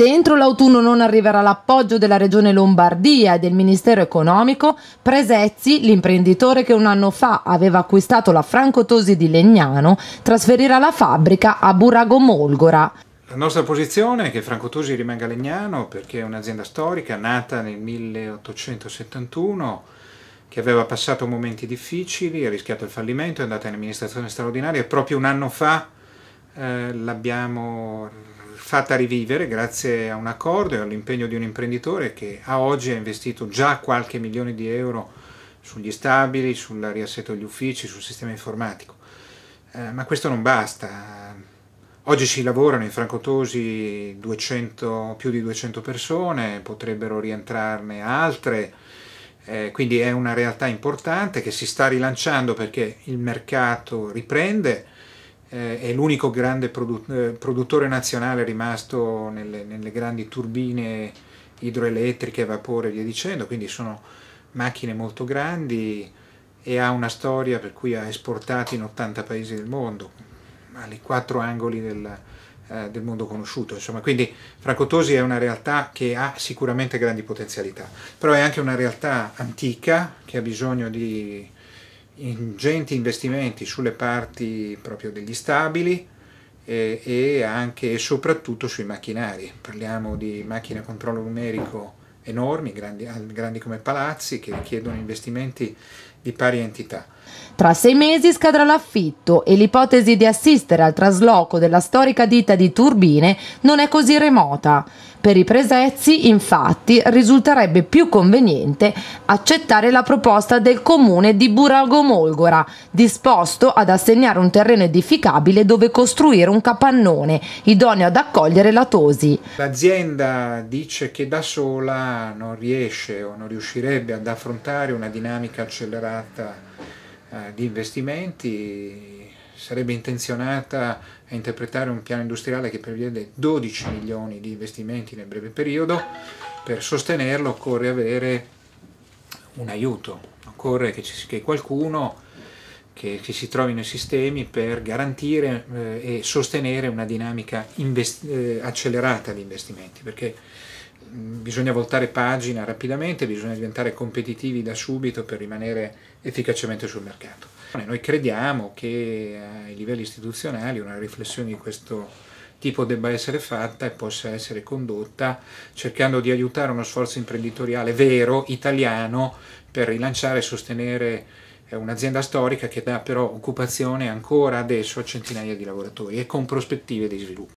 Se entro l'autunno non arriverà l'appoggio della Regione Lombardia e del Ministero economico, Presezzi, l'imprenditore che un anno fa aveva acquistato la Francotosi di Legnano, trasferirà la fabbrica a Burago Molgora. La nostra posizione è che Francotosi rimanga a legnano perché è un'azienda storica nata nel 1871 che aveva passato momenti difficili, ha rischiato il fallimento, è andata in amministrazione straordinaria e proprio un anno fa eh, l'abbiamo fatta rivivere grazie a un accordo e all'impegno di un imprenditore che a oggi ha investito già qualche milione di euro sugli stabili, sul riassetto degli uffici, sul sistema informatico. Eh, ma questo non basta. Oggi si lavorano in Francotosi 200, più di 200 persone, potrebbero rientrarne altre, eh, quindi è una realtà importante che si sta rilanciando perché il mercato riprende eh, è l'unico grande produ- eh, produttore nazionale rimasto nelle, nelle, grandi turbine idroelettriche, vapore e via dicendo, quindi sono macchine molto grandi e ha una storia per cui ha esportato in 80 paesi del mondo, ai quattro angoli del, eh, del mondo conosciuto. Insomma, quindi Franco è una realtà che ha sicuramente grandi potenzialità, però è anche una realtà antica che ha bisogno di ingenti investimenti sulle parti proprio degli stabili e, e anche e soprattutto sui macchinari. Parliamo di macchine a controllo numerico enormi, grandi, grandi, come palazzi, che richiedono investimenti di pari entità. Tra sei mesi scadrà l'affitto e l'ipotesi di assistere al trasloco della storica ditta di turbine non è così remota. Per i presezzi, infatti, risulterebbe più conveniente accettare la proposta del comune di Burago Molgora, disposto ad assegnare un terreno edificabile dove costruire un capannone idoneo ad accogliere la Tosi. L'azienda dice che da sola non riesce o non riuscirebbe ad affrontare una dinamica accelerata eh, di investimenti sarebbe intenzionata a interpretare un piano industriale che prevede 12 milioni di investimenti nel breve periodo, per sostenerlo occorre avere un aiuto, occorre che, ci, che qualcuno che, che, si trovi nei sistemi per garantire eh, e sostenere una dinamica eh, accelerata di investimenti, perché bisogna voltare pagina rapidamente, bisogna diventare competitivi da subito per rimanere efficacemente sul mercato. Noi crediamo che ai eh, livelli istituzionali una riflessione di questo tipo debba essere fatta e possa essere condotta cercando di aiutare uno sforzo imprenditoriale vero, italiano, per rilanciare e sostenere eh, un'azienda storica che dà però occupazione ancora adesso a centinaia di lavoratori e con prospettive di sviluppo.